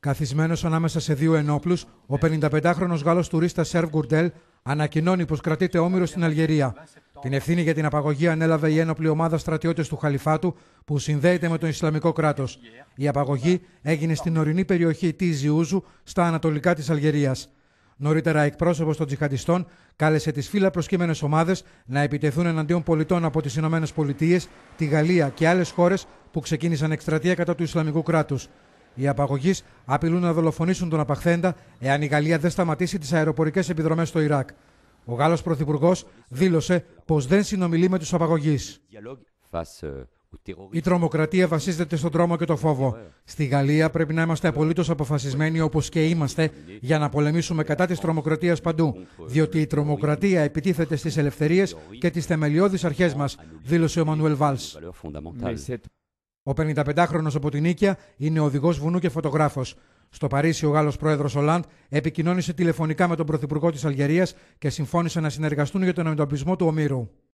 Καθισμένος ανάμεσα σε δύο ενόπλους, ο 55χρονο Γάλλος τουρίστας Σερβ Γκουρντέλ ανακοινώνει πως κρατείται όμοιρος στην Αλγερία. Την ευθύνη για την απαγωγή ανέλαβε η ένοπλη ομάδα στρατιώτες του Χαλιφάτου που συνδέεται με το Ισλαμικό κράτος. Η απαγωγή έγινε στην ορεινή περιοχή τη Ζιούζου στα ανατολικά της Αλγερίας. Νωρίτερα, εκπρόσωπος των τζιχαντιστών κάλεσε τις φύλλα προσκύμενε ομάδες να επιτεθούν εναντίον πολιτών από τις ΗΠΑ, τη Γαλλία και άλλες χώρες που ξεκίνησαν εκστρατεία κατά του Ισλαμικού κράτους. Οι απαγωγείς απειλούν να δολοφονήσουν τον απαχθέντα εάν η Γαλλία δεν σταματήσει τις αεροπορικές επιδρομές στο Ιράκ. Ο Γάλλος Πρωθυπουργός δήλωσε πως δεν συνομιλεί με τους απαγωγείς. Η τρομοκρατία βασίζεται στον τρόμο και το φόβο. Στη Γαλλία πρέπει να είμαστε απολύτως αποφασισμένοι όπως και είμαστε για να πολεμήσουμε κατά της τρομοκρατίας παντού. Διότι η τρομοκρατία επιτίθεται στις ελευθερίες και τις θεμελιώδεις αρχές μας, δήλωσε ο Μανουέλ Βάλ. Ο 55χρονο από την Νίκαια είναι οδηγός βουνού και φωτογράφος. Στο Παρίσι, ο Γάλλος πρόεδρος Ολάντ επικοινώνησε τηλεφωνικά με τον πρωθυπουργό της Αλγερίας και συμφώνησε να συνεργαστούν για τον αντιμετωπισμό του Ομήρου.